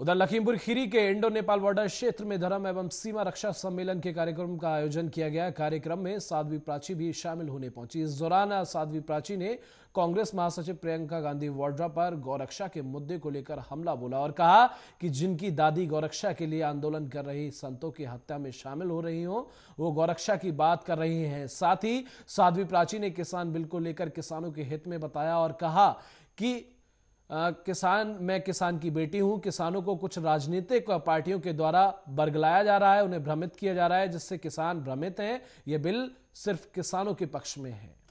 उधर लखीमपुर खीरी के Indo Nepal border क्षेत्र में धर्म एवं सीमा रक्षा सम्मेलन के कार्यक्रम का आयोजन किया गया कार्यक्रम में साध्वी प्राची भी शामिल होने पहुंची इस दौरान साध्वी प्राची ने कांग्रेस महासचिव प्रियंका गांधी वाड्रा पर गौरक्षा के मुद्दे को लेकर हमला बोला और कहा कि जिनकी दादी गौरक्षा के लिए आंदोलन कर रही संतों की हत्या में शामिल हो रही हो वो गौरक्षा की बात कर रही है साथ ही साध्वी प्राची ने किसान बिल को लेकर किसानों के हित में बताया और कहा कि आ, किसान मैं किसान की बेटी हूं किसानों को कुछ राजनीतिक पार्टियों के द्वारा बरगलाया जा रहा है उन्हें भ्रमित किया जा रहा है जिससे किसान भ्रमित हैं ये बिल सिर्फ किसानों के पक्ष में है